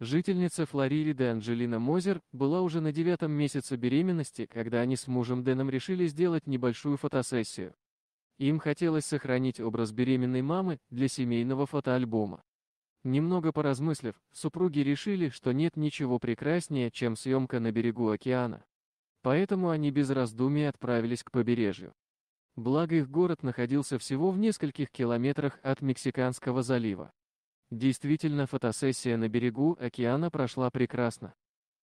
Жительница Флориды Анджелина Мозер была уже на девятом месяце беременности, когда они с мужем Дэном решили сделать небольшую фотосессию. Им хотелось сохранить образ беременной мамы для семейного фотоальбома. Немного поразмыслив, супруги решили, что нет ничего прекраснее, чем съемка на берегу океана. Поэтому они без раздумий отправились к побережью. Благо их город находился всего в нескольких километрах от Мексиканского залива. Действительно, фотосессия на берегу океана прошла прекрасно.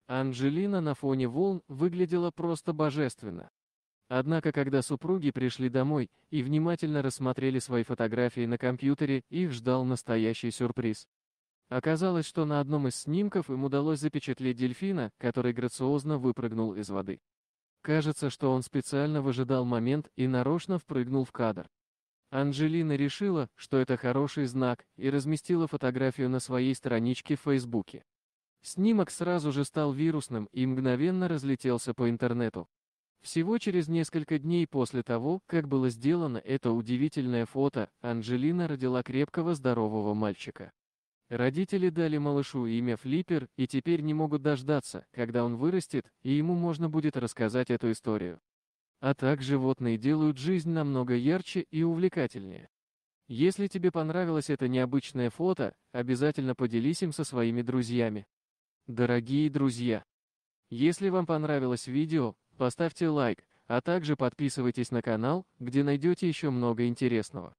Анжелина на фоне волн выглядела просто божественно. Однако, когда супруги пришли домой и внимательно рассмотрели свои фотографии на компьютере, их ждал настоящий сюрприз. Оказалось, что на одном из снимков им удалось запечатлеть дельфина, который грациозно выпрыгнул из воды. Кажется, что он специально выжидал момент и нарочно впрыгнул в кадр. Анжелина решила, что это хороший знак, и разместила фотографию на своей страничке в Фейсбуке. Снимок сразу же стал вирусным и мгновенно разлетелся по интернету. Всего через несколько дней после того, как было сделано это удивительное фото, Анжелина родила крепкого здорового мальчика. Родители дали малышу имя Флиппер и теперь не могут дождаться, когда он вырастет, и ему можно будет рассказать эту историю. А так животные делают жизнь намного ярче и увлекательнее. Если тебе понравилось это необычное фото, обязательно поделись им со своими друзьями. Дорогие друзья! Если вам понравилось видео, поставьте лайк, а также подписывайтесь на канал, где найдете еще много интересного.